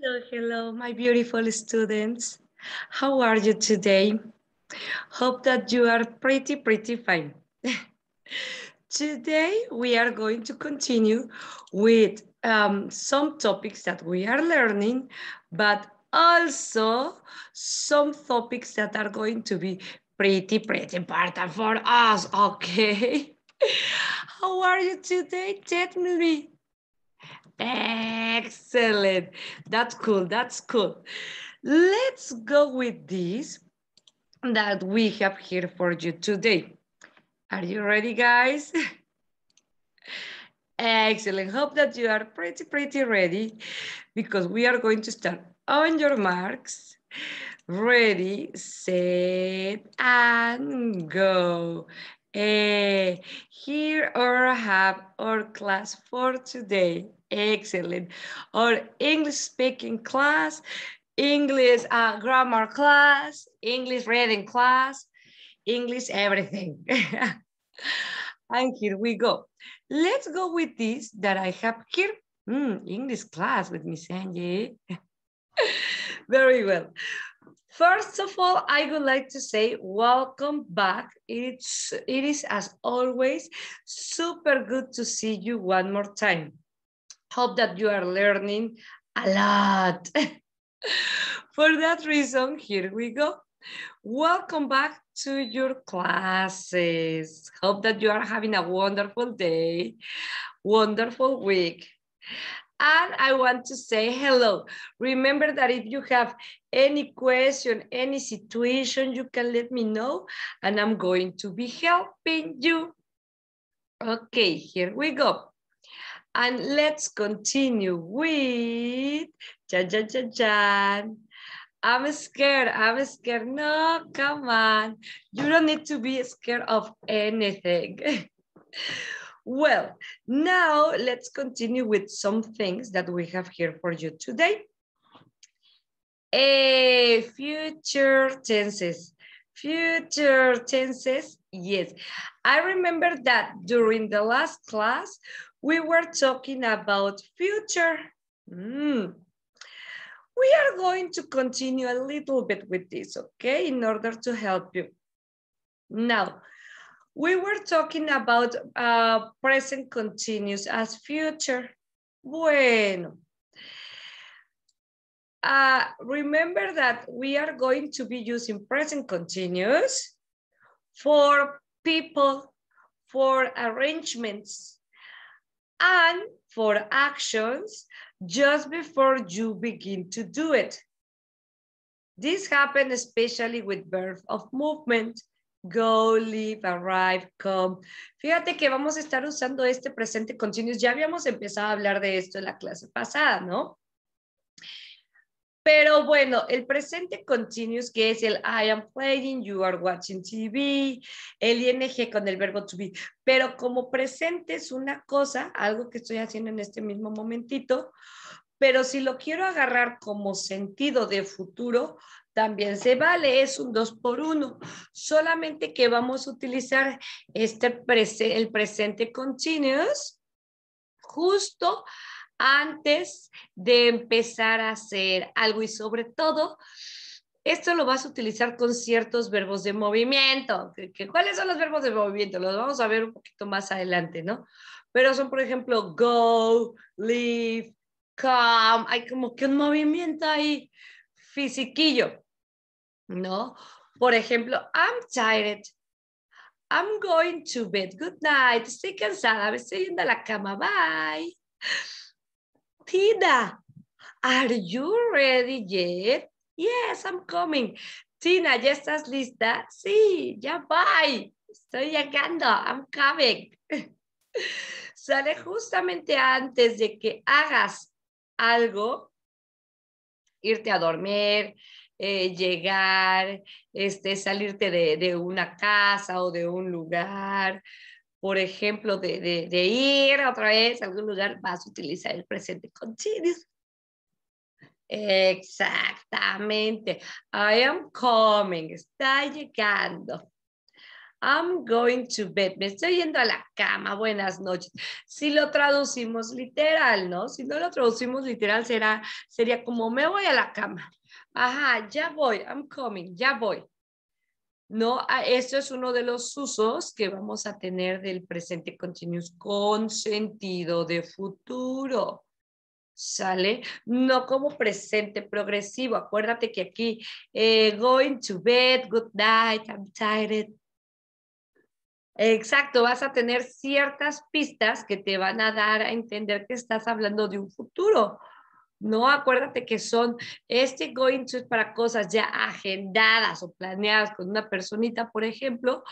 Hello, hello, my beautiful students. How are you today? Hope that you are pretty, pretty fine. today, we are going to continue with um, some topics that we are learning, but also some topics that are going to be pretty, pretty important for us, okay? How are you today? Tell me, Excellent. That's cool. That's cool. Let's go with this that we have here for you today. Are you ready, guys? Excellent. Hope that you are pretty, pretty ready because we are going to start on your marks. Ready, set, and go. Uh, here or have our class for today. Excellent. Our English speaking class, English uh, grammar class, English reading class, English everything. and here we go. Let's go with this that I have here. Mm, English class with Miss Angie. Very well. First of all, I would like to say welcome back. It's, it is, as always, super good to see you one more time. Hope that you are learning a lot. For that reason, here we go. Welcome back to your classes. Hope that you are having a wonderful day, wonderful week. And I want to say hello. Remember that if you have any question, any situation, you can let me know and I'm going to be helping you. Okay, here we go. And let's continue with, ja, ja, ja, ja. I'm scared, I'm scared. No, come on. You don't need to be scared of anything. Well, now let's continue with some things that we have here for you today. A future tenses. Future tenses, yes. I remember that during the last class, we were talking about future. Mm. We are going to continue a little bit with this, okay, in order to help you. Now, we were talking about uh, present continuous as future. Bueno. Uh, remember that we are going to be using present continuous for people, for arrangements, and for actions just before you begin to do it. This happens especially with verbs of movement. go, leave, arrive, come. Fíjate que vamos a estar usando este presente continuous. Ya habíamos empezado a hablar de esto en la clase pasada, ¿no? Pero bueno, el presente continuous, que es el I am playing, you are watching TV, el ing con el verbo to be. Pero como presente es una cosa, algo que estoy haciendo en este mismo momentito, pero si lo quiero agarrar como sentido de futuro, también se vale, es un 2 por uno. solamente que vamos a utilizar este el presente continuous justo antes de empezar a hacer algo y sobre todo esto lo vas a utilizar con ciertos verbos de movimiento. ¿Cuáles son los verbos de movimiento? Los vamos a ver un poquito más adelante, ¿no? Pero son, por ejemplo, go, leave, calm, hay como que un movimiento ahí fisiquillo, ¿no? Por ejemplo, I'm tired, I'm going to bed, good night, estoy cansada, me estoy yendo a la cama, bye. Tina, are you ready yet? Yes, I'm coming. Tina, ¿ya estás lista? Sí, ya bye. Estoy llegando, I'm coming. Sale justamente antes de que hagas algo, irte a dormir, eh, llegar, este, salirte de, una casa o de un lugar, por ejemplo, de, ir otra vez a algún lugar, vas a utilizar el presente continuo Exactamente. I am coming. Está llegando. I'm going to bed. Me estoy yendo a la cama. Buenas noches. Si lo traducimos literal, ¿no? Si no lo traducimos literal, será, sería como me voy a la cama. Ajá, ya voy. I'm coming. Ya voy. No, ah, esto es uno de los usos que vamos a tener del presente continuous con sentido de futuro. ¿Sale? No como presente progresivo. Acuérdate que aquí, eh, going to bed, good night, I'm tired, Exacto, vas a tener ciertas pistas que te van a dar a entender que estás hablando de un futuro. No acuérdate que son este going to es para cosas ya agendadas o planeadas con una personita, por ejemplo,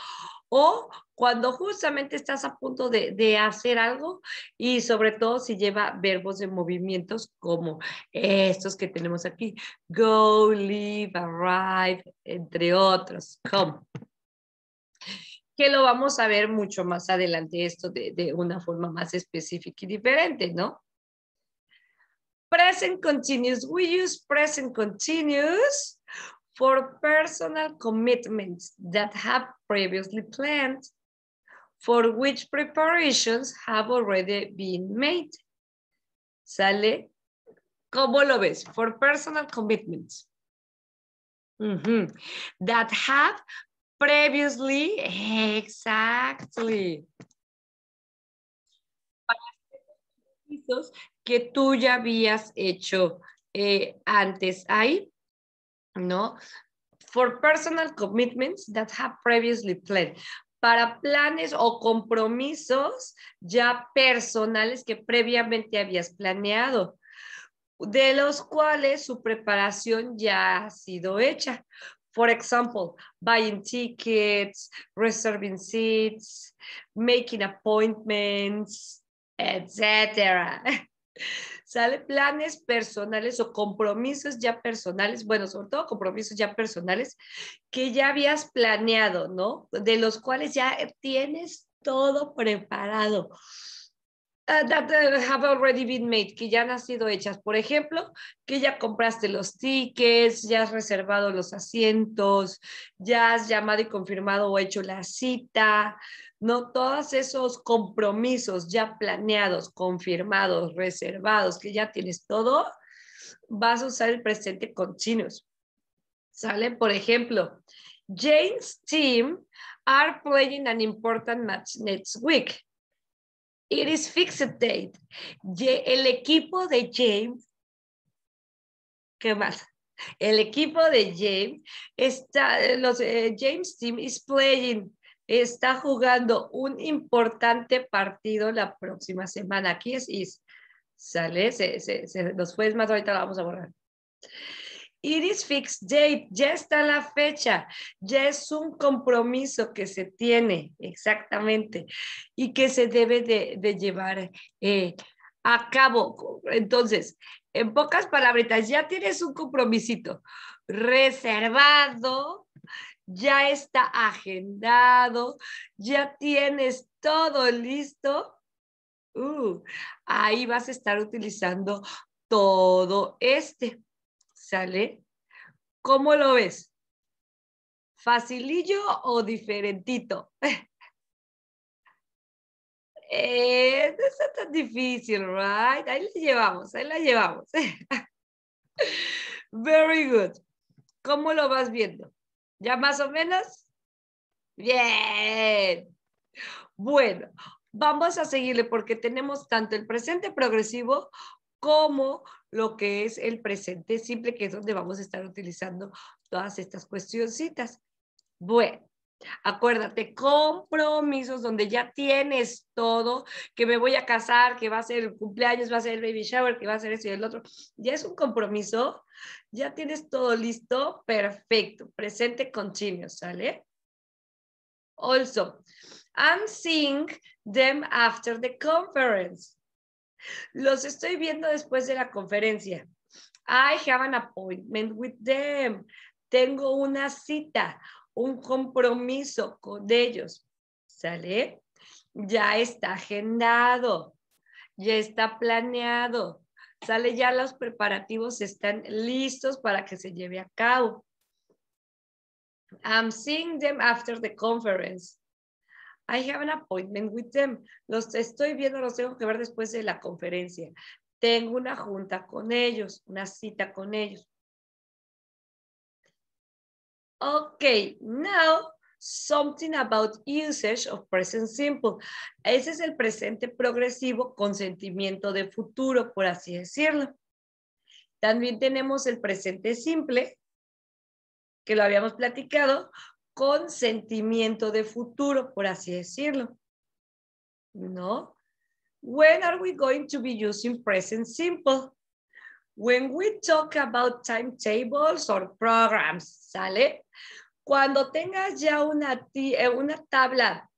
o cuando justamente estás a punto de, de, hacer algo y sobre todo si lleva verbos de movimientos como estos que tenemos aquí, go, leave, arrive, entre otros. Come que lo vamos a ver mucho más adelante esto de, una forma más específica y diferente, ¿no? Present continuous. We use present continuous for personal commitments that have previously planned, for which preparations have already been made. ¿Sale? ¿Cómo lo ves? For personal commitments. That have Previously, exactly. Para que tú ya habías hecho eh, antes ahí, ¿no? For personal commitments that have previously planned. Para planes o compromisos ya personales que previamente habías planeado de los cuales su preparación ya ha sido hecha. For example, buying tickets, reserving seats, making appointments, etc. Sale planes personales o compromisos ya personales, bueno, sobre todo compromisos ya personales que ya habías planeado, ¿no? De los cuales ya tienes todo preparado. Ah, that uh, have already been made, que ya han sido hechas. Por ejemplo, que ya compraste los tickets, ya has reservado los asientos, ya has llamado y confirmado o hecho la cita, ¿no? Todos esos compromisos ya planeados, confirmados, reservados, que ya tienes todo, vas a usar el presente continuo. ¿Sale? Por ejemplo, James team are playing an important match next week. It is fixed date. El equipo de James, ¿qué más? El equipo de James está, los, eh, James team is playing, está jugando un importante partido la próxima semana. Aquí es sale, se, se, los fue más ahorita la vamos a borrar. It is fixed date, ya está la fecha, ya es un compromiso que se tiene, exactamente, y que se debe de, llevar eh, a cabo. Entonces, en pocas palabritas, ya tienes un compromisito reservado, ya está agendado, ya tienes todo listo. Uh, ahí vas a estar utilizando todo este. ¿Sale? ¿Cómo lo ves? ¿Facilillo o diferentito? Eh, no está tan difícil, right? Ahí la llevamos, ahí la llevamos. Very good. ¿Cómo lo vas viendo? ¿Ya más o menos? Bien. Bueno, vamos a seguirle porque tenemos tanto el presente progresivo como lo que es el presente simple, que es donde vamos a estar utilizando todas estas cuestioncitas. Bueno, Acuérdate, compromisos donde ya tienes todo, que me voy a casar, que va a ser el cumpleaños, va a ser el baby shower, que va a ser eso y el otro. Ya es un compromiso, ya tienes todo listo, perfecto, presente continuo, ¿sale? Also, I'm seeing them after the conference. Los estoy viendo después de la conferencia. I have an appointment with them. Tengo una cita, un compromiso con ellos. ¿Sale? Ya está agendado, ya está planeado. Sale ya los preparativos están listos para que se lleve a cabo. I'm seeing them after the conference. I have an appointment with them. Los estoy viendo, los tengo que ver después de la conferencia. Tengo una junta con ellos, una cita con ellos. Ok, now something about usage of present simple. Ese es el presente progresivo con sentimiento de futuro, por así decirlo. También tenemos el presente simple, que lo habíamos platicado, con sentimiento de futuro, por así decirlo. ¿No? When are we going to be using present simple? When we talk about timetables or programs, ¿sale? Cuando tengas ya una, eh, una tabla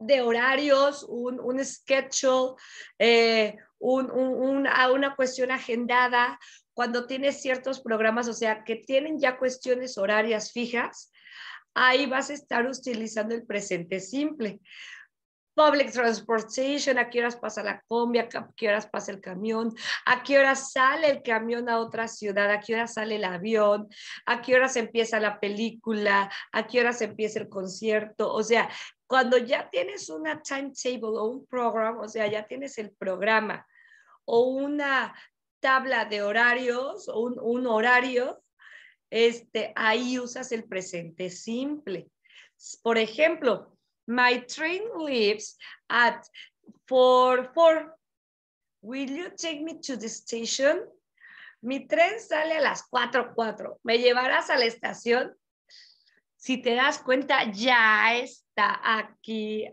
de horarios, un, un schedule, eh, ah, una cuestión agendada, cuando tienes ciertos programas, o sea, que tienen ya cuestiones horarias fijas, ahí vas a estar utilizando el presente simple. Public transportation, a qué horas pasa la combi, a qué horas pasa el camión, a qué horas sale el camión a otra ciudad, a qué horas sale el avión, a qué horas empieza la película, a qué horas empieza el concierto. O sea, cuando ya tienes una timetable o un programa, o sea, ya tienes el programa o una tabla de horarios o un, un horario, este, ahí usas el presente simple. Por ejemplo, my train leaves at 4.4. Will you take me to the station? Mi tren sale a las 4.4. ¿Me llevarás a la estación? Si te das cuenta, ya está aquí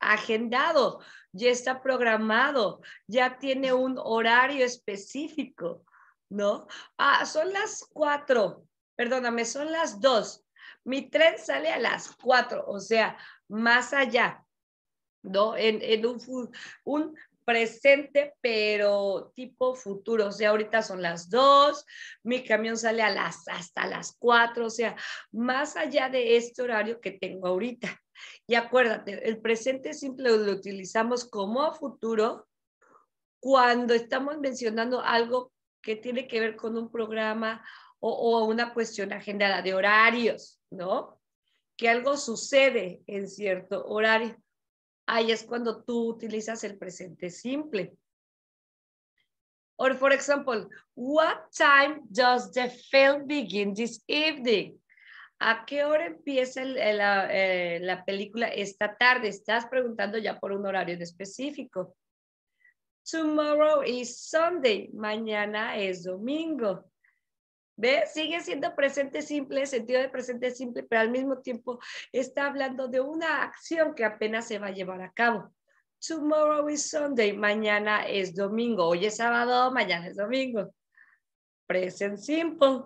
agendado, ya está programado, ya tiene un horario específico. ¿no? Ah, son las cuatro, perdóname, son las dos. Mi tren sale a las cuatro, o sea, más allá, ¿no? En, un, un presente, pero tipo futuro. O sea, ahorita son las dos. mi camión sale a las, hasta las cuatro, o sea, más allá de este horario que tengo ahorita. Y acuérdate, el presente simple lo utilizamos como futuro cuando estamos mencionando algo que tiene que ver con un programa o, o una cuestión agendada de horarios, ¿no? Que algo sucede en cierto horario. Ahí es cuando tú utilizas el presente simple. Por ejemplo, what time does the film begin this evening? ¿A qué hora empieza la, eh, la película esta tarde? Estás preguntando ya por un horario en específico. Tomorrow is Sunday. Mañana es domingo. ¿Ve? Sigue siendo presente simple, sentido de presente simple, pero al mismo tiempo está hablando de una acción que apenas se va a llevar a cabo. Tomorrow is Sunday, mañana es domingo. Hoy es sábado, mañana es domingo. Present simple.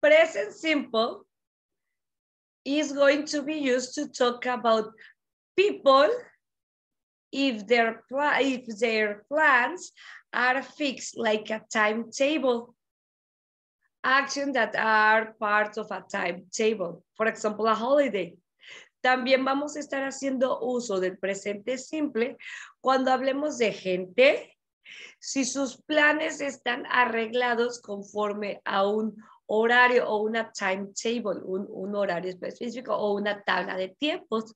Present simple is going to be used to talk about people if their, if their plans are fixed like a timetable. Actions that are part of a timetable. For example, a holiday. También vamos a estar haciendo uso del presente simple cuando hablemos de gente, si sus planes están arreglados conforme a un horario o una timetable, un, un horario específico o una tabla de tiempos.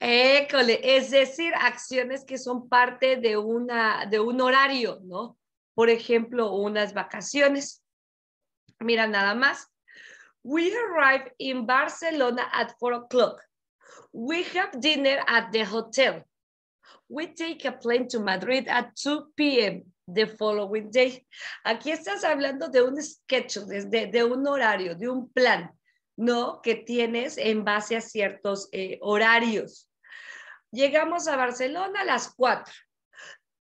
École, es decir, acciones que son parte de, una, de un horario, ¿no? Por ejemplo, unas vacaciones. Mira nada más. We arrive in Barcelona at 4 o'clock. We have dinner at the hotel. We take a plane to Madrid at 2 p.m. the following day. Aquí estás hablando de un sketch, de, de un horario, de un plan. ¿no? Que tienes en base a ciertos eh, horarios. Llegamos a Barcelona a las cuatro.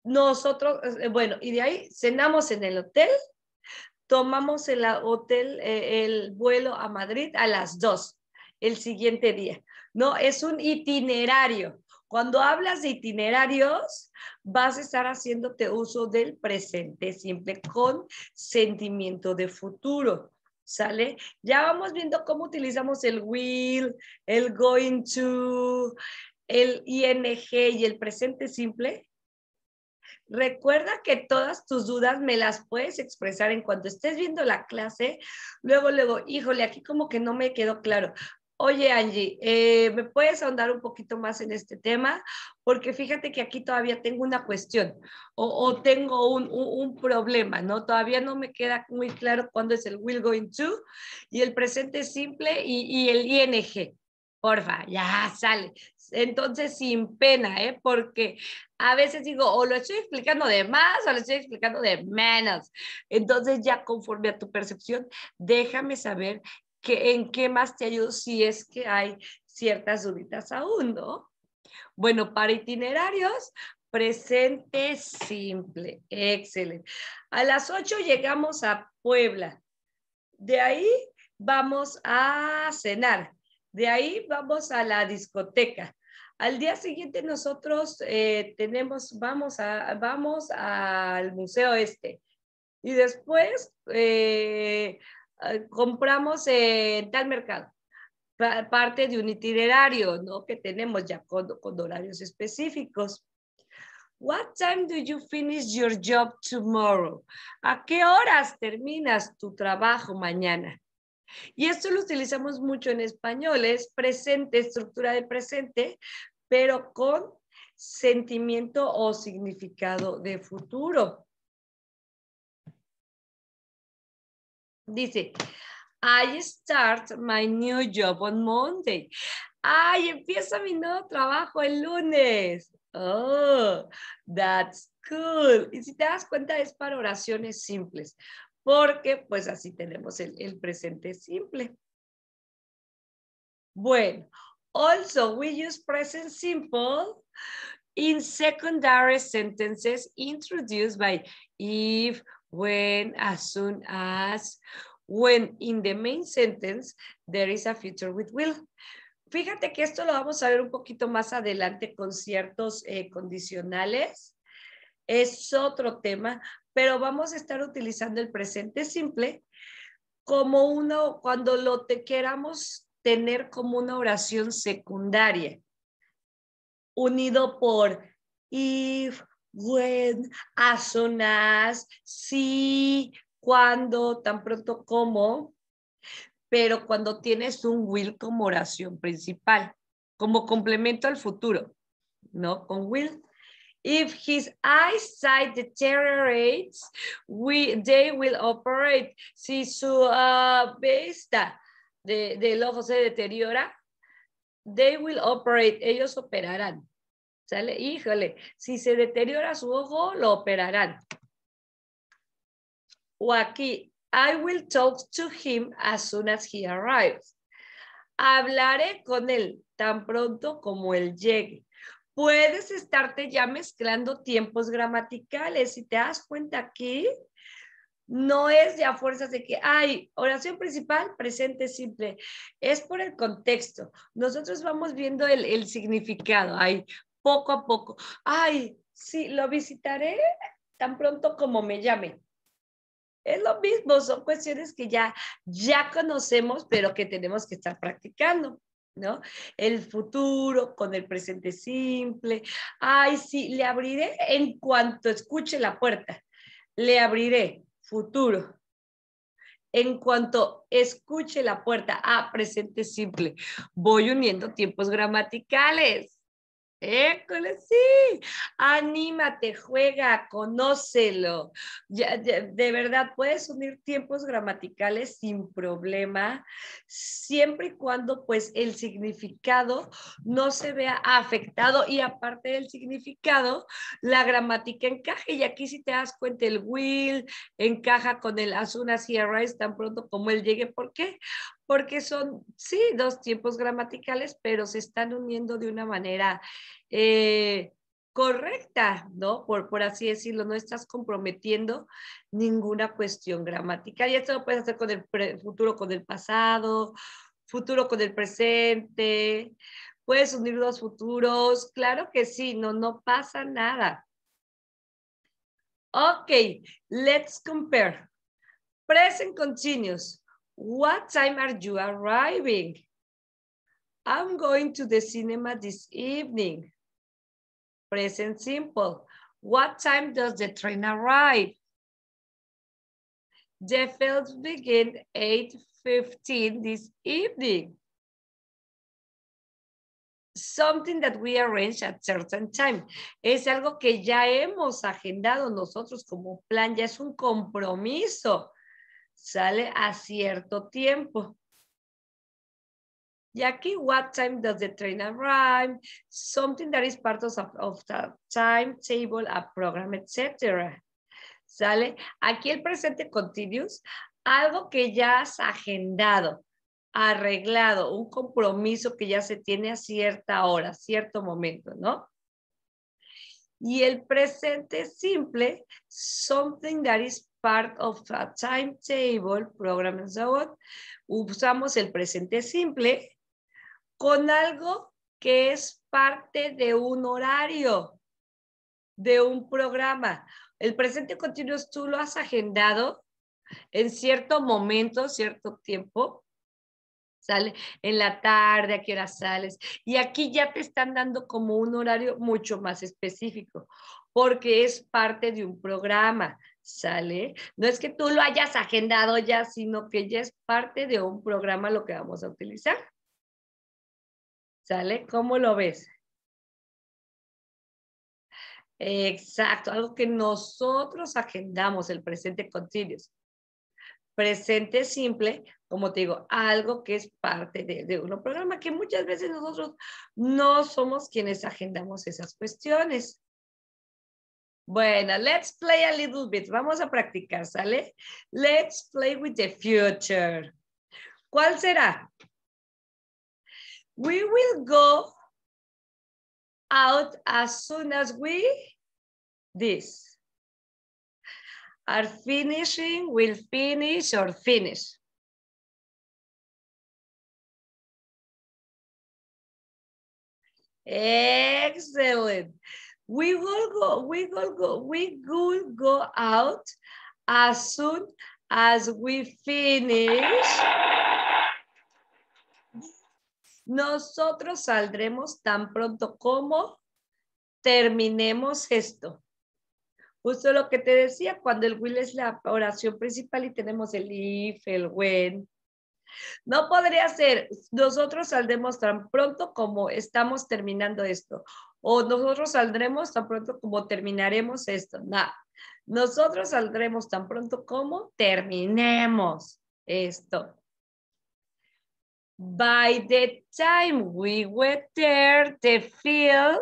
Nosotros, eh, bueno, y de ahí cenamos en el hotel, tomamos el hotel, eh, el vuelo a Madrid a las 2 el siguiente día, ¿no? Es un itinerario. Cuando hablas de itinerarios, vas a estar haciéndote uso del presente, siempre con sentimiento de futuro. ¿sale? Ya vamos viendo cómo utilizamos el will, el going to, el ing y el presente simple. Recuerda que todas tus dudas me las puedes expresar en cuanto estés viendo la clase. Luego, luego, híjole, aquí como que no me quedó claro. Oye, Angie, eh, ¿me puedes ahondar un poquito más en este tema? Porque fíjate que aquí todavía tengo una cuestión o, tengo un, problema, ¿no? Todavía no me queda muy claro cuándo es el will going to y el presente simple y, y el ING. Porfa, ya sale. Entonces, sin pena, ¿eh? Porque a veces digo, o lo estoy explicando de más o lo estoy explicando de menos. Entonces, ya conforme a tu percepción, déjame saber ¿En qué más te ayudo si es que hay ciertas duditas aún, no? Bueno, para itinerarios, presente simple. Excelente. A las 8 llegamos a Puebla. De ahí vamos a cenar. De ahí vamos a la discoteca. Al día siguiente nosotros eh, tenemos, vamos, a, vamos al museo este. Y después eh, Ah, compramos en tal mercado, parte de un itinerario, ¿no? Que tenemos ya con, con horarios específicos. What time do you finish your job tomorrow? ¿A qué horas terminas tu trabajo mañana? Y esto lo utilizamos mucho en español, es presente, estructura de presente, pero con sentimiento o significado de futuro. Dice, I start my new job on Monday. Ay, empieza mi nuevo trabajo el lunes. Oh, that's cool. Y si te das cuenta, es para oraciones simples, porque pues así tenemos el, el presente simple. Bueno, also we use present simple in secondary sentences introduced by if, when, as soon as, when in the main sentence there is a future with will. Fíjate que esto lo vamos a ver un poquito más adelante con ciertos eh, condicionales. Es otro tema, pero vamos a estar utilizando el presente simple como uno, cuando lo te queramos tener como una oración secundaria, unido por if, when, a soon sí, cuando, tan pronto como, pero cuando tienes un will como oración principal, como complemento al futuro, ¿no? Con will. If his eyesight deteriorates, we, they will operate. Si su ah, vista de, del ojo se deteriora, they will operate. Ellos operarán. ¿Sale? Híjole, si se deteriora su ojo, lo operarán. O aquí, I will talk to him as soon as he arrives. Hablaré con él tan pronto como él llegue. Puedes estarte ya mezclando tiempos gramaticales. Si te das cuenta aquí, no es ya fuerzas de que hay oración principal, presente simple. Es por el contexto. Nosotros vamos viendo el, significado. Hay poco a poco. Ay, sí, lo visitaré tan pronto como me llame. Es lo mismo, son cuestiones que ya, ya conocemos, pero que tenemos que estar practicando. ¿no? El futuro con el presente simple. Ay, sí, le abriré en cuanto escuche la puerta. Le abriré futuro. En cuanto escuche la puerta, a ah, presente simple. Voy uniendo tiempos gramaticales. École, sí, anímate, juega, conócelo. Ya, de verdad, puedes unir tiempos gramaticales sin problema, siempre y cuando pues el significado no se vea afectado y aparte del significado, la gramática encaje. Y aquí si te das cuenta, el will encaja con el as una es tan pronto como él llegue. ¿Por qué? porque son, sí, dos tiempos gramaticales, pero se están uniendo de una manera eh, correcta, ¿no? Por, por así decirlo, no estás comprometiendo ninguna cuestión gramatical. Y esto lo puedes hacer con el futuro, con el pasado, futuro con el presente. Puedes unir dos futuros, claro que sí, no, no pasa nada. Ok, let's compare. Present continuous. What time are you arriving? I'm going to the cinema this evening. Present simple. What time does the train arrive? The films begin 8.15 this evening. Something that we arrange at certain time. Es algo que ya hemos agendado nosotros como plan, ya es un compromiso. sale a cierto tiempo. Y aquí, what time does the train arrive? Something that is part of, the timetable, a program, etc. ¿Sale? Aquí el presente continuous, algo que ya has agendado, arreglado, un compromiso que ya se tiene a cierta hora, cierto momento, ¿no? Y el presente simple, something that is part of a timetable, program and usamos el presente simple con algo que es parte de un horario, de un programa. El presente continuo tú lo has agendado en cierto momento, cierto tiempo, sale en la tarde, a qué hora sales. Y aquí ya te están dando como un horario mucho más específico, porque es parte de un programa, ¿sale? No es que tú lo hayas agendado ya, sino que ya es parte de un programa lo que vamos a utilizar. ¿Sale? ¿Cómo lo ves? Exacto, algo que nosotros agendamos, el presente continuo. Presente simple, como te digo, algo que es parte de, de un programa que muchas veces nosotros no somos quienes agendamos esas cuestiones. Bueno, let's play a little bit. Vamos a practicar, ¿sale? Let's play with the future. ¿Cuál será? We will go out as soon as we this are finishing, will finish or finish. Excellent. We will go, we will go, we will go out as soon as we finish. Nosotros saldremos tan pronto como terminemos esto. Justo lo que te decía, cuando el will es la oración principal y tenemos el if, el when, no podría ser, nosotros saldremos tan pronto como estamos terminando esto, o nosotros saldremos tan pronto como terminaremos esto. No, nosotros saldremos tan pronto como terminemos esto. By the time we were there, the field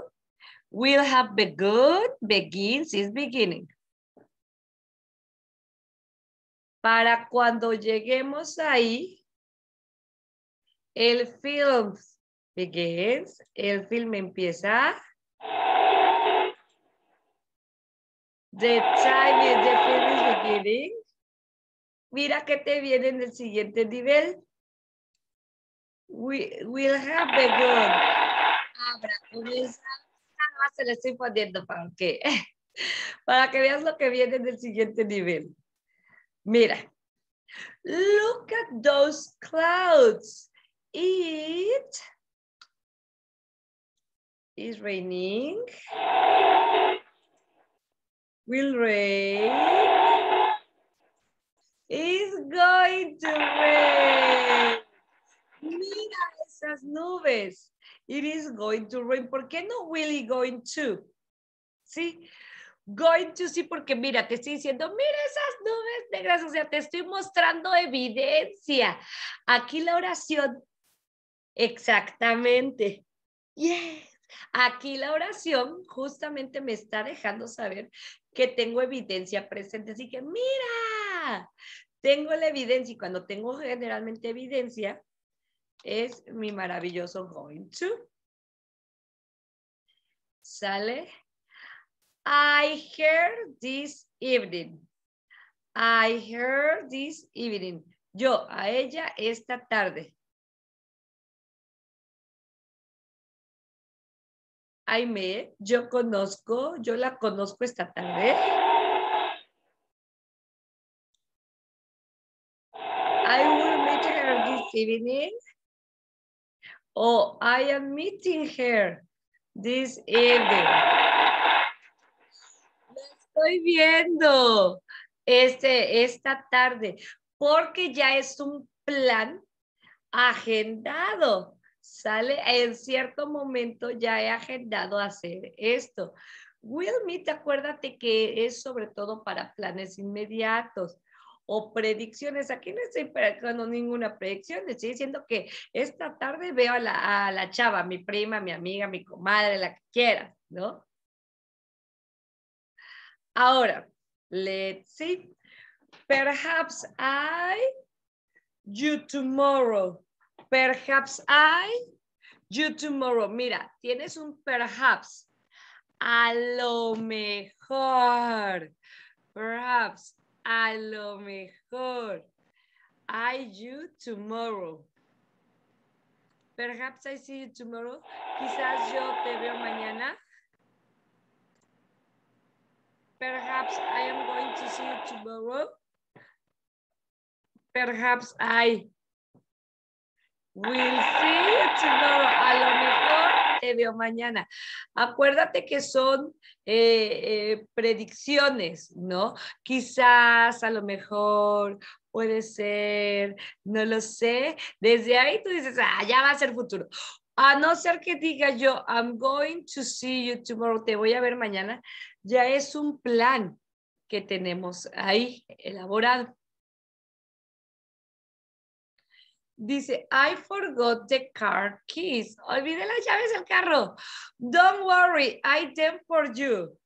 will have good begins, is beginning. Para cuando lleguemos ahí, el film begins. El film empieza. The time is the film beginning. Mira que te viene en el siguiente nivel. We will have begun. Abra, ah, se le estoy poniendo para para que veas lo que viene en el siguiente nivel. Mira. Look at those clouds. It is raining. Will rain. It's going to rain. Mira esas nubes. It is going to rain. ¿Por qué no really going to? ¿Sí? Going to, sí, porque mira, te estoy diciendo, mira esas nubes negras, o sea, te estoy mostrando evidencia. Aquí la oración Exactamente. Aquí la oración justamente me está dejando saber que tengo evidencia presente. Así que, mira, tengo la evidencia y cuando tengo generalmente evidencia, es mi maravilloso going to. ¿Sale? I heard this evening. I heard this evening. Yo a ella esta tarde. Aime, yo conozco, yo la conozco esta tarde. I will meet her this evening. Oh, I am meeting her this evening. estoy viendo este, esta tarde porque ya es un plan agendado sale en cierto momento ya he agendado hacer esto. Will Meet, acuérdate que es sobre todo para planes inmediatos o predicciones. Aquí no estoy practicando ninguna predicción, estoy diciendo que esta tarde veo a la, a la chava, mi prima, mi amiga, mi comadre, la que quiera. ¿no? Ahora, let's see. Perhaps I you tomorrow. Perhaps I you tomorrow. Mira, tienes un perhaps. A lo mejor. Perhaps. A lo mejor. I you tomorrow. Perhaps I see you tomorrow. Quizás yo te veo mañana. Perhaps I am going to see you tomorrow. Perhaps I We'll see you tomorrow. A lo mejor te veo mañana. Acuérdate que son eh, eh, predicciones, ¿no? Quizás, a lo mejor, puede ser, no lo sé. Desde ahí tú dices, ah, ya va a ser futuro. A no ser que diga yo, I'm going to see you tomorrow, te voy a ver mañana, ya es un plan que tenemos ahí elaborado. Dice, I forgot the car keys. Olvidé las llaves del carro. Don't worry, I them for you.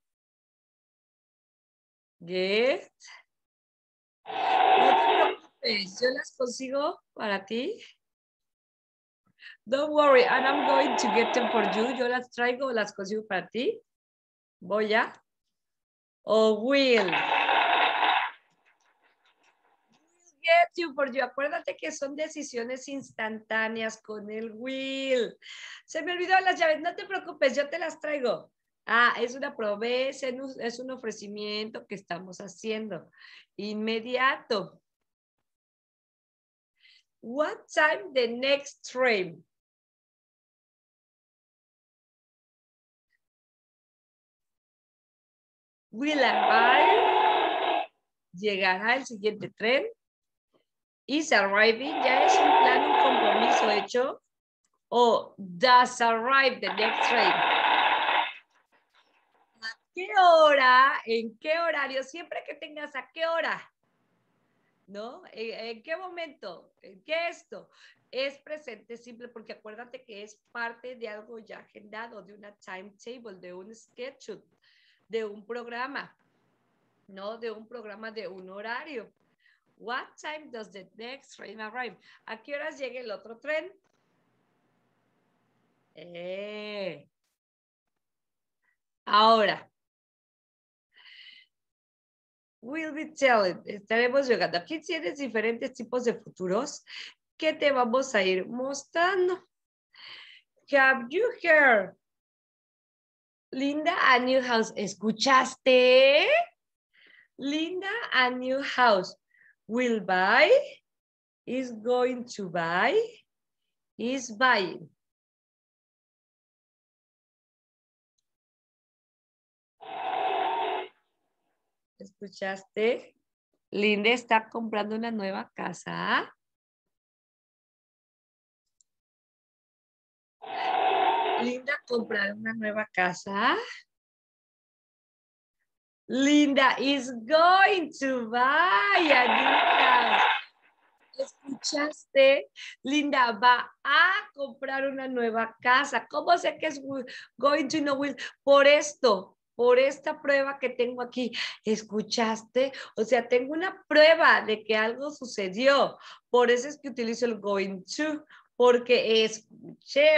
Yes. yo las consigo para ti. Don't worry, and I'm going to get them for you. Yo las traigo, las consigo para ti. Voy a. O will get you Acuérdate que son decisiones instantáneas con el will. Se me olvidó las llaves, no te preocupes, yo te las traigo. Ah, es una promesa, es un ofrecimiento que estamos haciendo. Inmediato. What time the next train? Will arrive. ¿Llegará el siguiente tren? Is arriving ya es un plan, un compromiso hecho. O does arrive the next train. ¿A qué hora? ¿En qué horario? Siempre que tengas a qué hora. ¿No? ¿En qué momento? ¿En qué esto? es presente simple porque acuérdate que es parte de algo ya agendado, de una timetable, de un schedule, de un programa, ¿no? De un programa de un horario. What time does the next train arrive? ¿A qué horas llega el otro tren? Eh. Ahora. Will be telling. Estaremos llegando. Aquí tienes diferentes tipos de futuros que te vamos a ir mostrando. Have you heard? Linda a new house. ¿Escuchaste? Linda a new house will buy, is going to buy, is buying. ¿Escuchaste? Linda está comprando una nueva casa. Linda comprar una nueva casa. Linda is going to buy, Anita. ¿Escuchaste? Linda va a comprar una nueva casa. ¿Cómo sé que es going to no will? Por esto, por esta prueba que tengo aquí. ¿Escuchaste? O sea, tengo una prueba de que algo sucedió. Por eso es que utilizo el going to porque es,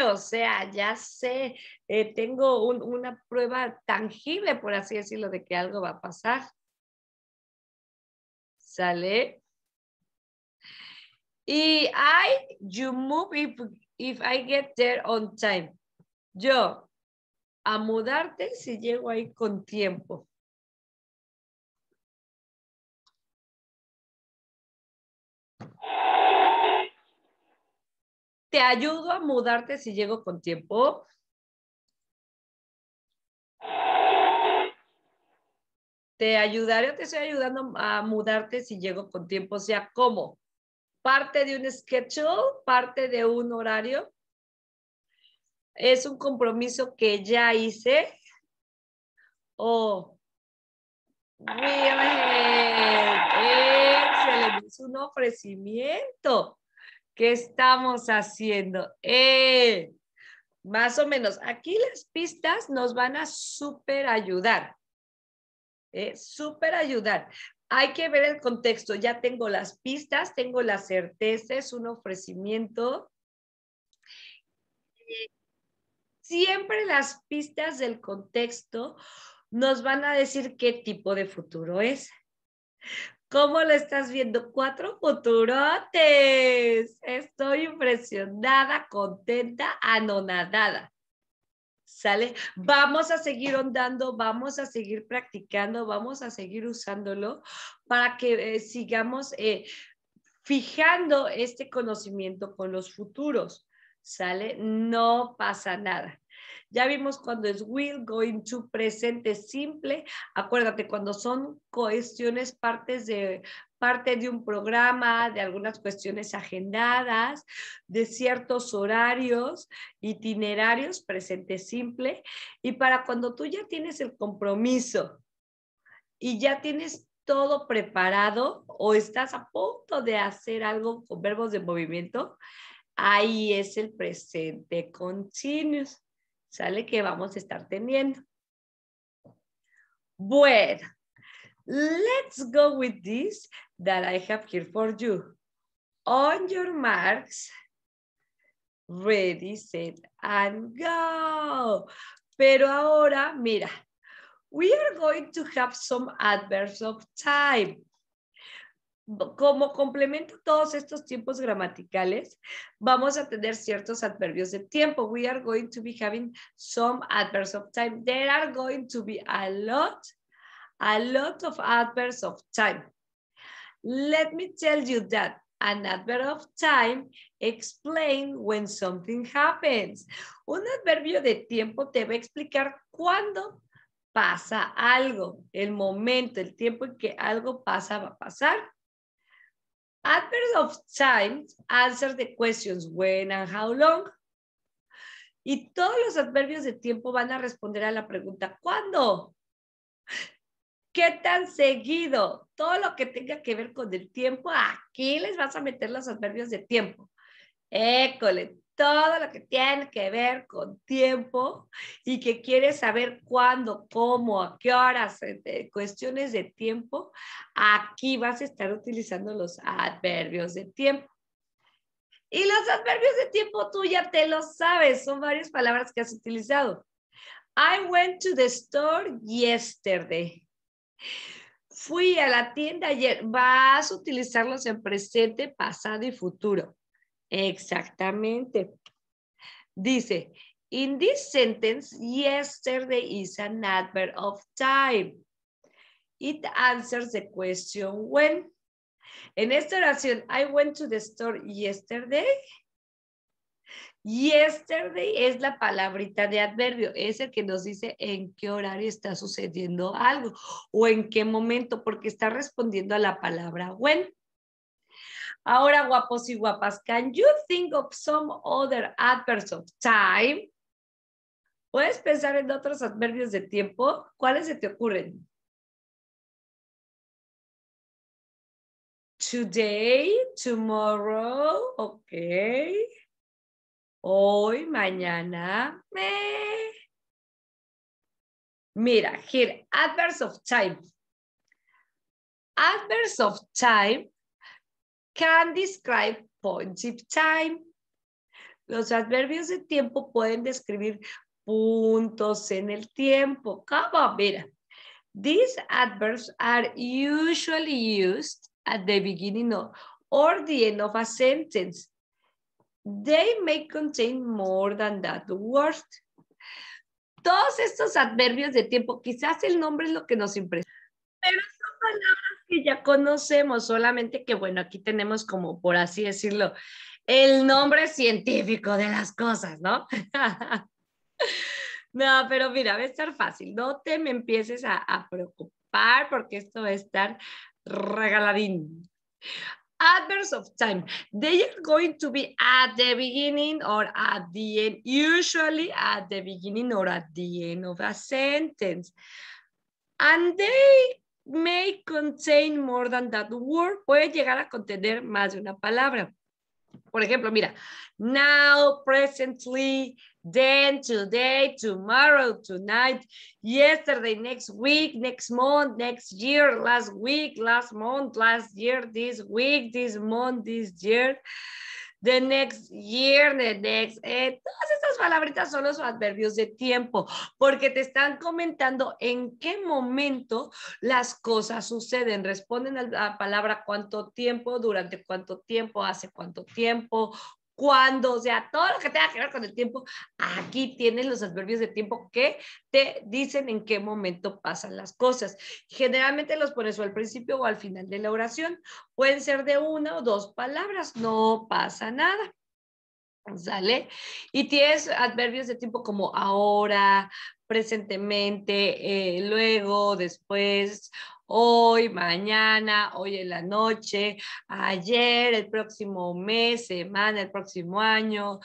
o sea, ya sé, eh, tengo una prueba tangible, por así decirlo, de que algo va a pasar. ¿Sale? Y I, you move if, if I get there on time. Yo, a mudarte si llego ahí con tiempo te ayudo a mudarte si llego con tiempo. Te ayudaré o te estoy ayudando a mudarte si llego con tiempo, o sea, ¿cómo? Parte de un schedule, parte de un horario. Es un compromiso que ya hice. O oh, Excelente, es un ofrecimiento. ¿Qué estamos haciendo? Eh, más o menos. Aquí las pistas nos van a súper ayudar. Eh, súper ayudar. Hay que ver el contexto. Ya tengo las pistas, tengo la certeza, es un ofrecimiento. Siempre las pistas del contexto nos van a decir qué tipo de futuro es. ¿Cómo lo estás viendo? Cuatro futurotes. Estoy impresionada, contenta, anonadada. ¿Sale? Vamos a seguir ondando, vamos a seguir practicando, vamos a seguir usándolo para que eh, sigamos eh, fijando este conocimiento con los futuros. ¿Sale? No pasa nada. Ya vimos cuando es will, going to, presente simple. Acuérdate, cuando son cuestiones, partes de parte de un programa, de algunas cuestiones agendadas, de ciertos horarios, itinerarios, presente simple. Y para cuando tú ya tienes el compromiso y ya tienes todo preparado o estás a punto de hacer algo con verbos de movimiento, ahí es el presente continuous. ¿sale? Que vamos a estar teniendo. Bueno, let's go with this that I have here for you. On your marks, ready, set, and go. Pero ahora, mira, we are going to have some adverbs of time como complemento a todos estos tiempos gramaticales, vamos a tener ciertos adverbios de tiempo. We are going to be having some adverbs of time. There are going to be a lot, a lot of adverbs of time. Let me tell you that an adverb of time explains when something happens. Un adverbio de tiempo te va a explicar cuándo pasa algo, el momento, el tiempo en que algo pasa va a pasar Adverbs of time answer the questions when and how long. Y todos los adverbios de tiempo van a responder a la pregunta ¿cuándo? ¿Qué tan seguido? Todo lo que tenga que ver con el tiempo, aquí les vas a meter los adverbios de tiempo. École, todo lo que tiene que ver con tiempo y que quieres saber cuándo, cómo, a qué horas, eh, cuestiones de tiempo, aquí vas a estar utilizando los adverbios de tiempo. Y los adverbios de tiempo tú ya te los sabes, son varias palabras que has utilizado. I went to the store yesterday. Fui a la tienda ayer. Vas a utilizarlos en presente, pasado y futuro. Exactamente. Dice, in this sentence, yesterday is an adverb of time. It answers the question when. En esta oración, I went to the store yesterday. Yesterday es la palabrita de adverbio, es el que nos dice en qué horario está sucediendo algo o en qué momento, porque está respondiendo a la palabra when. Ahora, guapos y guapas, can you think of some other adverbs of time? ¿Puedes pensar en otros adverbios de tiempo? ¿Cuáles se te ocurren? Today, tomorrow, ok. Hoy, mañana, me. Mira, here, adverbs of time. Adverbs of time can describe point time. Los adverbios de tiempo pueden describir puntos en el tiempo. on, mira, these adverbs are usually used at the beginning or the end of a sentence. They may contain more than that word. Todos estos adverbios de tiempo, quizás el nombre es lo que nos impresiona, pero son palabras ya conocemos, solamente que bueno, aquí tenemos como, por así decirlo, el nombre científico de las cosas, ¿no? no, pero mira, va a estar fácil, no te me empieces a, a preocupar porque esto va a estar regaladín. Adverbs of time. They are going to be at the beginning or at the end, usually at the beginning or at the end of a sentence. And they may contain more than that word, puede llegar a contener más de una palabra. Por ejemplo, mira, now, presently, then, today, tomorrow, tonight, yesterday, next week, next month, next year, last week, last month, last year, this week, this month, this year. the next year, the next, eh, todas estas palabritas son los adverbios de tiempo, porque te están comentando en qué momento las cosas suceden. Responden a la palabra cuánto tiempo, durante cuánto tiempo, hace cuánto tiempo, cuando, o sea, todo lo que tenga que ver con el tiempo, aquí tienes los adverbios de tiempo que te dicen en qué momento pasan las cosas. Generalmente los pones al principio o al final de la oración. Pueden ser de una o dos palabras, no pasa nada. ¿Sale? Y tienes adverbios de tiempo como ahora, presentemente, eh, luego, después, hoy, mañana, hoy en la noche, ayer, el próximo mes, semana, el próximo año,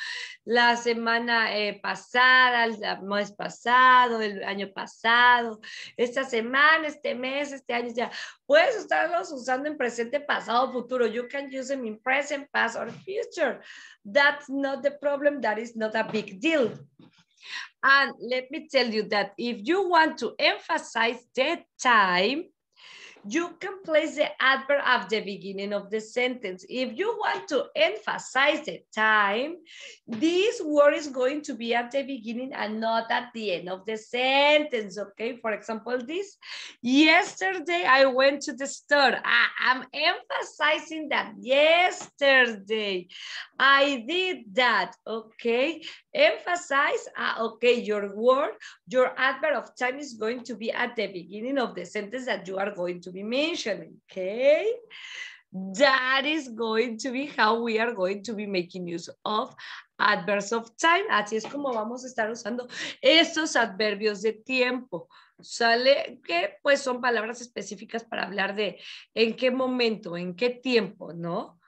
la semana eh, pasada, el mes pasado, el año pasado, esta semana, este mes, este año, ya. Puedes estarlos usando en presente, pasado, futuro. You can use them in present, past, or future. That's not the problem. That is not a big deal. And let me tell you that if you want to emphasize the time, you can place the adverb at the beginning of the sentence. If you want to emphasize the time, this word is going to be at the beginning and not at the end of the sentence, okay? For example, this, yesterday I went to the store. I, am emphasizing that yesterday I did that, okay? Emphasize, uh, okay, your word, your adverb of time is going to be at the beginning of the sentence that you are going to be okay? That is going to be how we are going to be making use of adverbs of time. Así es como vamos a estar usando estos adverbios de tiempo. Sale que pues son palabras específicas para hablar de en qué momento, en qué tiempo, ¿no?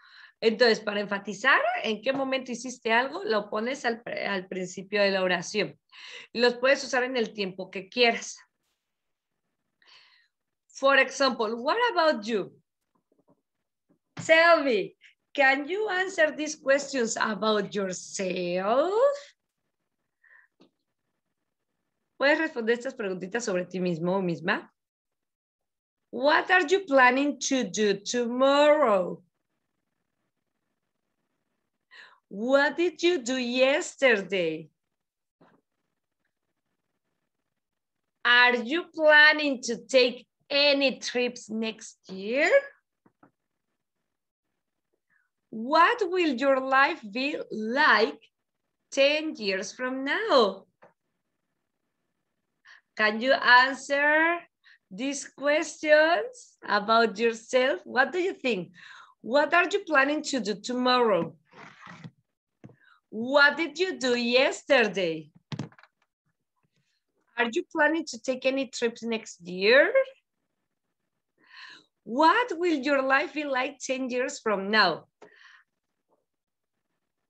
Entonces, para enfatizar en qué momento hiciste algo, lo pones al principio de la oración. Los puedes usar en el tiempo que quieras. For example, what about you? Tell me, can you answer these questions about yourself? Puedes responder estas preguntitas sobre ti mismo o misma. What are you planning to do tomorrow? What did you do yesterday? Are you planning to take any trips next year? What will your life be like 10 years from now? Can you answer these questions about yourself? What do you think? What are you planning to do tomorrow? What did you do yesterday? Are you planning to take any trips next year? What will your life be like 10 years from now?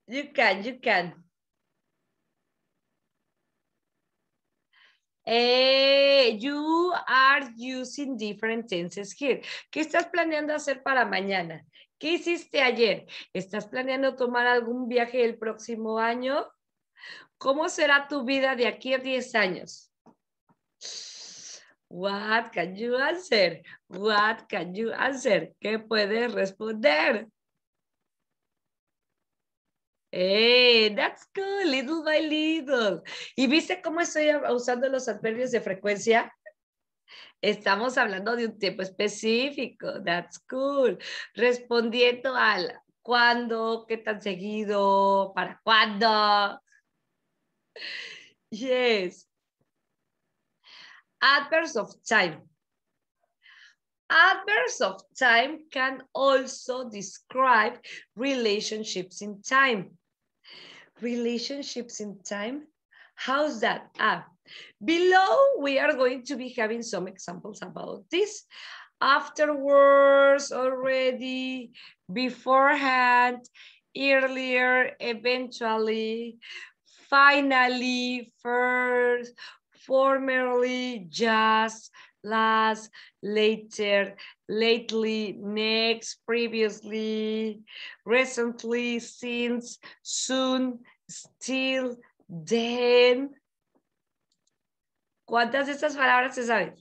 You can, you can. Eh, you are using different tenses here. ¿Qué estás planeando hacer para mañana? ¿Qué hiciste ayer? ¿Estás planeando tomar algún viaje el próximo año? ¿Cómo será tu vida de aquí a 10 años? What can you answer? What can you answer? ¿Qué puedes responder? Hey, that's cool, little by little. ¿Y viste cómo estoy usando los adverbios de frecuencia? Estamos hablando de un tiempo específico. That's cool. Respondiendo al cuándo, qué tan seguido, para cuándo. Yes. Adverbs of time. Adverbs of time can also describe relationships in time. Relationships in time, how's that? Ah, below we are going to be having some examples about this. Afterwards, already, beforehand, earlier, eventually, finally, first, formerly, just, last, later, lately, next, previously, recently, since, soon, still, then. ¿Cuántas de estas palabras se saben?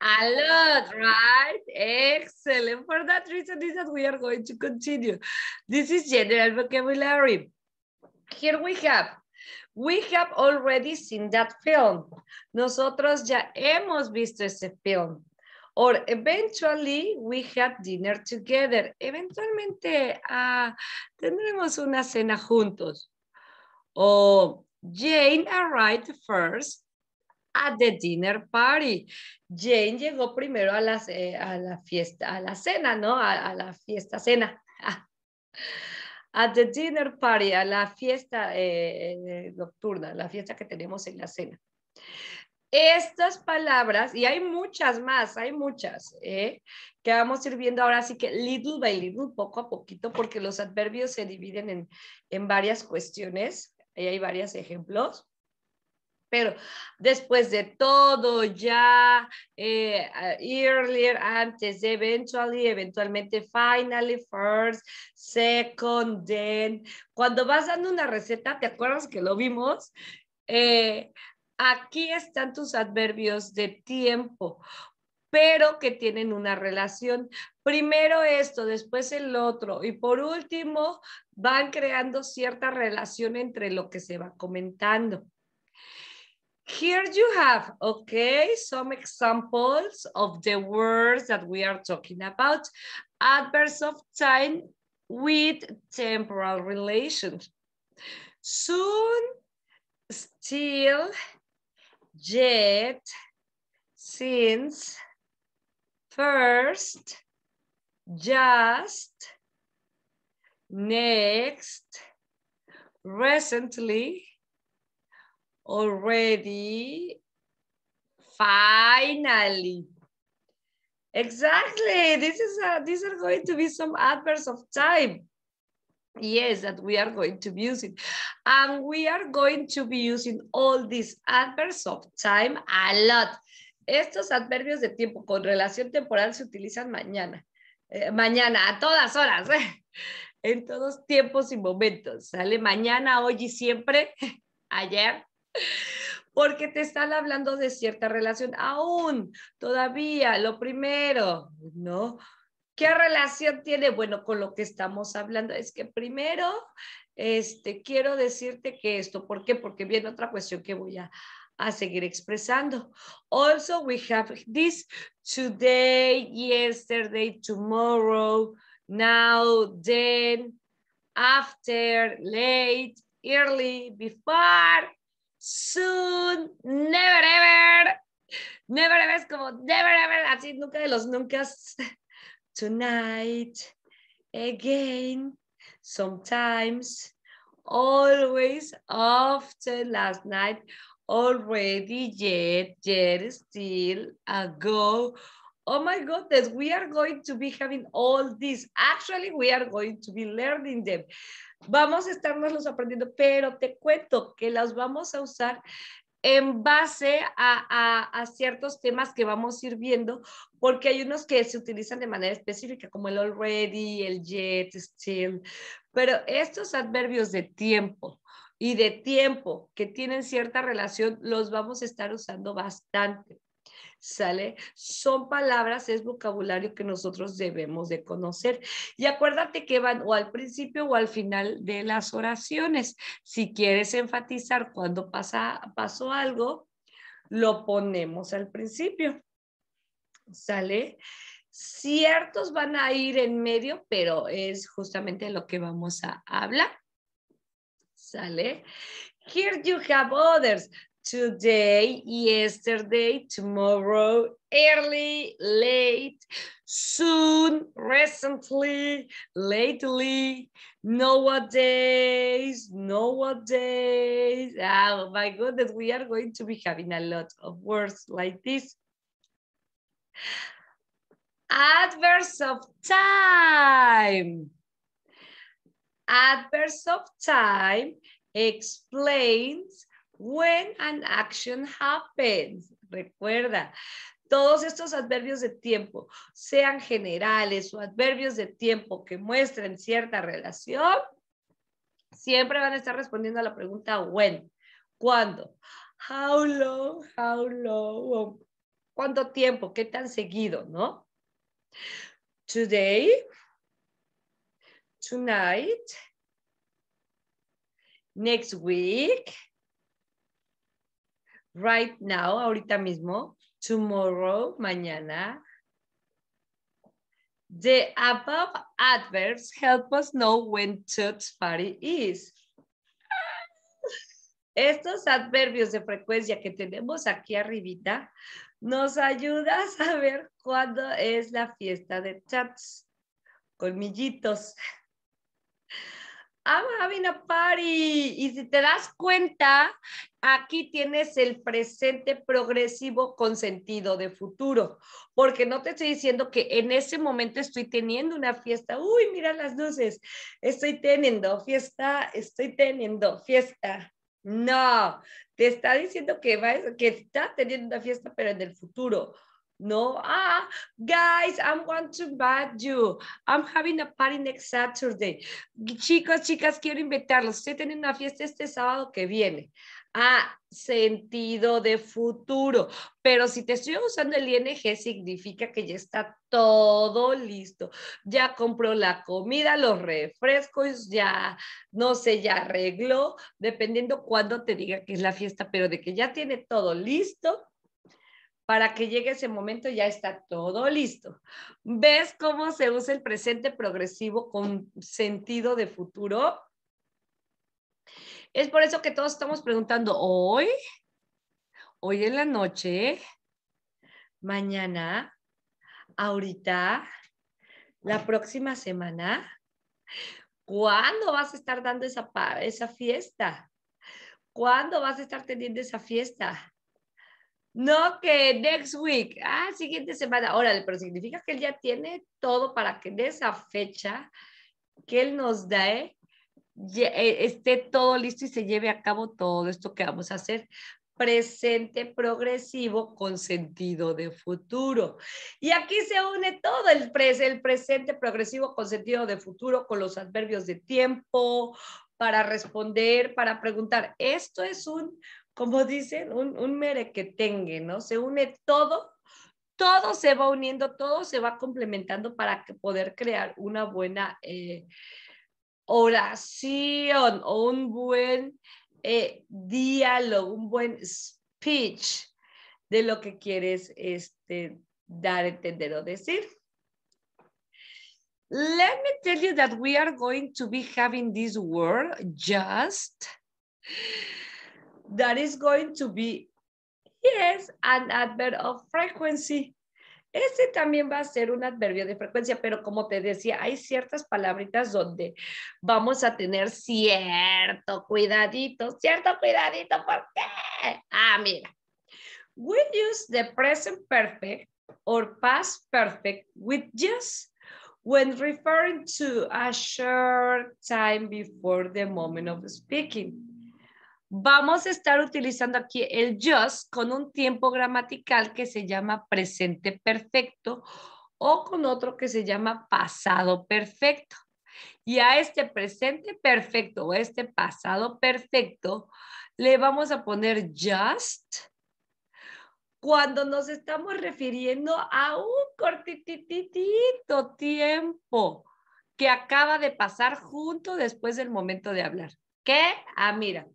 A lot, right? Excellent. For that reason is that we are going to continue. This is general vocabulary. Here we have We have already seen that film. Nosotros ya hemos visto ese film. Or eventually we have dinner together. Eventualmente ah, tendremos una cena juntos. O oh, Jane arrived first at the dinner party. Jane llegó primero a eh, la, fiesta, a la cena, ¿no? a la fiesta cena. Ah at the dinner party, a la fiesta eh, eh, nocturna, la fiesta que tenemos en la cena. Estas palabras, y hay muchas más, hay muchas, eh, que vamos a ir viendo ahora, así que little by little, poco a poquito, porque los adverbios se dividen en, en varias cuestiones, y hay varios ejemplos pero después de todo, ya, eh, earlier, antes, eventually, eventualmente, finally, first, second, then. Cuando vas dando una receta, ¿te acuerdas que lo vimos? Eh, aquí están tus adverbios de tiempo pero que tienen una relación. Primero esto, después el otro y por último van creando cierta relación entre lo que se va comentando. Here you have, okay, some examples of the words that we are talking about. Adverbs of time with temporal relations. Soon, still, yet, since, first, just, next, recently, already, finally. Exactly, this is these are going to be some adverbs of time. Yes, that we are going to be using. And we are going to be using all these adverbs of time a lot. Estos adverbios de tiempo con relación temporal se utilizan mañana. Eh, mañana, a todas horas, ¿eh? en todos tiempos y momentos. Sale mañana, hoy y siempre, ayer, porque te están hablando de cierta relación. Aún, todavía, lo primero, ¿no? ¿Qué relación tiene? Bueno, con lo que estamos hablando es que primero, este, quiero decirte que esto, ¿por qué? Porque viene otra cuestión que voy a, a seguir expresando. Also, we have this today, yesterday, tomorrow, now, then, after, late, early, before, soon, never ever, never ever es como never ever, así nunca de los nunca. Tonight, again, sometimes, always, after last night, already, yet, yet, still, ago, oh my goodness, we are going to be having all this. Actually, we are going to be learning them. Vamos a estarnos los aprendiendo, pero te cuento que las vamos a usar en base a, a, a, ciertos temas que vamos a ir viendo, porque hay unos que se utilizan de manera específica, como el already, el yet, still, pero estos adverbios de tiempo y de tiempo que tienen cierta relación, los vamos a estar usando bastante. ¿sale? Son palabras, es vocabulario que nosotros debemos de conocer. Y acuérdate que van o al principio o al final de las oraciones. Si quieres enfatizar cuando pasa, pasó algo, lo ponemos al principio, ¿sale? Ciertos van a ir en medio, pero es justamente lo que vamos a hablar. ¿Sale? Here you have others. today, yesterday, tomorrow, early, late, soon, recently, lately, nowadays, nowadays. Oh my goodness, we are going to be having a lot of words like this. Adverse of time. Adverse of time explains When an action happens. Recuerda, todos estos adverbios de tiempo, sean generales o adverbios de tiempo que muestren cierta relación, siempre van a estar respondiendo a la pregunta when. ¿Cuándo? How long? How long? ¿Cuánto tiempo? ¿Qué tan seguido? ¿No? Today. Tonight. Next week right now, ahorita mismo, tomorrow, mañana. The above adverbs help us know when church party is. Estos adverbios de frecuencia que tenemos aquí arribita nos ayuda a saber cuándo es la fiesta de Chats. Colmillitos. I'm ah, having a Y si te das cuenta, aquí tienes el presente progresivo con sentido de futuro, porque no te estoy diciendo que en ese momento estoy teniendo una fiesta. Uy, mira las luces. Estoy teniendo fiesta, estoy teniendo fiesta. No, te está diciendo que, va que está teniendo una fiesta, pero en el futuro. No, ah, guys, I'm going to invite you. I'm having a party next Saturday. Chicos, chicas, quiero invitarlos. Usted tienen una fiesta este sábado que viene. Ah, sentido de futuro. Pero si te estoy usando el ING, significa que ya está todo listo. Ya compró la comida, los refrescos, ya, no sé, ya arregló, dependiendo cuándo te diga que es la fiesta, pero de que ya tiene todo listo, para que llegue ese momento ya está todo listo. ¿Ves cómo se usa el presente progresivo con sentido de futuro? Es por eso que todos estamos preguntando hoy, hoy en la noche, mañana, ahorita, la próxima semana. ¿Cuándo vas a estar dando esa, esa fiesta? ¿Cuándo vas a estar teniendo esa fiesta? No, que next week, ah, siguiente semana, órale, pero significa que él ya tiene todo para que en esa fecha que él nos da, eh, esté todo listo y se lleve a cabo todo esto que vamos a hacer presente progresivo con sentido de futuro. Y aquí se une todo el, el presente progresivo con sentido de futuro, con los adverbios de tiempo, para responder, para preguntar. Esto es un como dicen, un, un tenga, ¿no? Se une todo, todo se va uniendo, todo se va complementando para poder crear una buena eh, oración o un buen eh, diálogo, un buen speech de lo que quieres este, dar, entender o decir. Let me tell you that we are going to be having this word just that is going to be yes, an adverb of frequency. Este también va a ser un adverbio de frecuencia, pero como te decía, hay ciertas palabritas donde vamos a tener cierto cuidadito, cierto cuidadito, ¿por qué? Ah, mira. We use the present perfect or past perfect with just when referring to a short time before the moment of speaking vamos a estar utilizando aquí el just con un tiempo gramatical que se llama presente perfecto o con otro que se llama pasado perfecto. Y a este presente perfecto o este pasado perfecto le vamos a poner just cuando nos estamos refiriendo a un cortititito tiempo que acaba de pasar junto después del momento de hablar. ¿Qué? Ah, mira,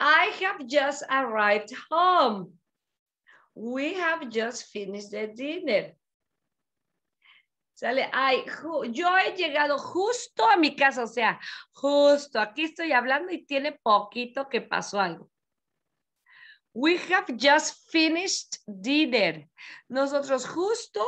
I have just arrived home. We have just finished the dinner. Sale, yo he llegado justo a mi casa, o sea, justo aquí estoy hablando y tiene poquito que pasó algo. We have just finished dinner. Nosotros justo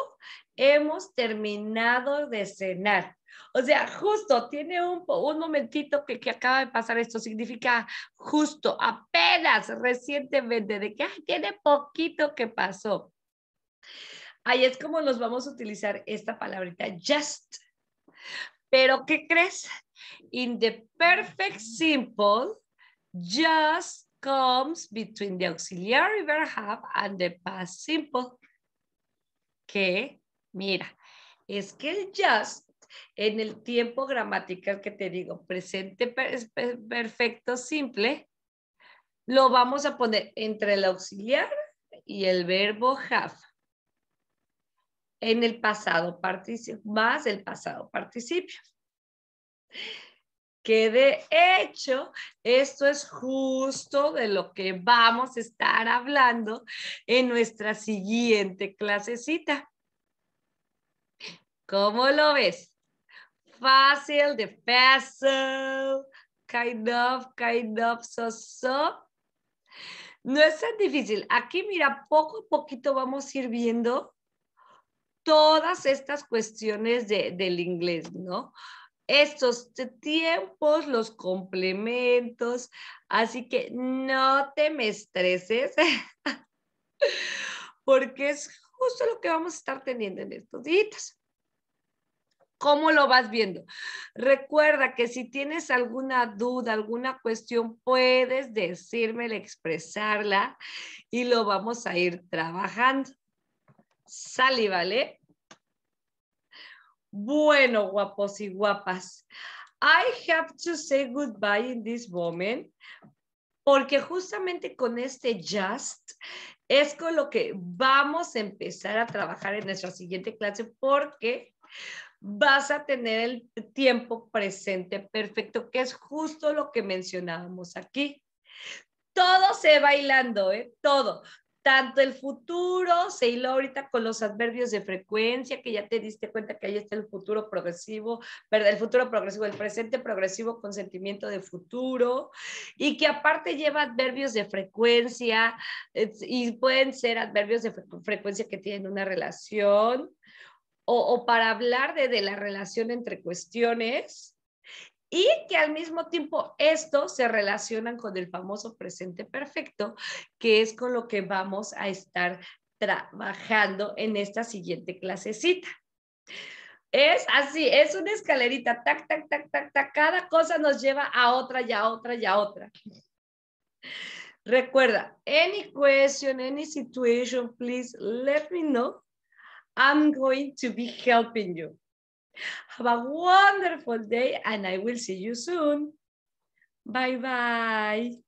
hemos terminado de cenar. O sea, justo, tiene un, un momentito que, acaba de pasar esto, significa justo, apenas, recientemente, de que tiene poquito que pasó. Ahí es como nos vamos a utilizar esta palabrita, just. Pero, ¿qué crees? In the perfect simple, just comes between the auxiliary verb have and the past simple. Que, mira, es que el just en el tiempo gramatical que te digo, presente perfecto simple, lo vamos a poner entre el auxiliar y el verbo have. En el pasado participio, más el pasado participio. Que de hecho, esto es justo de lo que vamos a estar hablando en nuestra siguiente clasecita. ¿Cómo lo ves? fácil, de fácil, kind of, kind of, so, so. No es tan difícil. Aquí, mira, poco a poquito vamos a ir viendo todas estas cuestiones del inglés, ¿no? Estos tiempos, los complementos, así que no te me estreses, porque es justo lo que vamos a estar teniendo en estos días. ¿Cómo lo vas viendo? Recuerda que si tienes alguna duda, alguna cuestión, puedes decírmela, expresarla y lo vamos a ir trabajando. Sali, ¿vale? Bueno, guapos y guapas. I have to say goodbye in this moment porque justamente con este just es con lo que vamos a empezar a trabajar en nuestra siguiente clase porque vas a tener el tiempo presente perfecto, que es justo lo que mencionábamos aquí. Todo se bailando, ¿eh? Todo. Tanto el futuro, se hiló ahorita con los adverbios de frecuencia, que ya te diste cuenta que ahí está el futuro progresivo, ¿verdad? El futuro progresivo, el presente progresivo con sentimiento de futuro, y que aparte lleva adverbios de frecuencia, eh, y pueden ser adverbios de frecuencia que tienen una relación, o, para hablar de, la relación entre cuestiones y que al mismo tiempo esto se relacionan con el famoso presente perfecto, que es con lo que vamos a estar trabajando en esta siguiente clasecita. Es así, es una escalerita, tac, tac, tac, tac, tac, cada cosa nos lleva a otra y a otra y a otra. Recuerda, any question, any situation, please let me know I'm going to be helping you. Have a wonderful day and I will see you soon. Bye bye.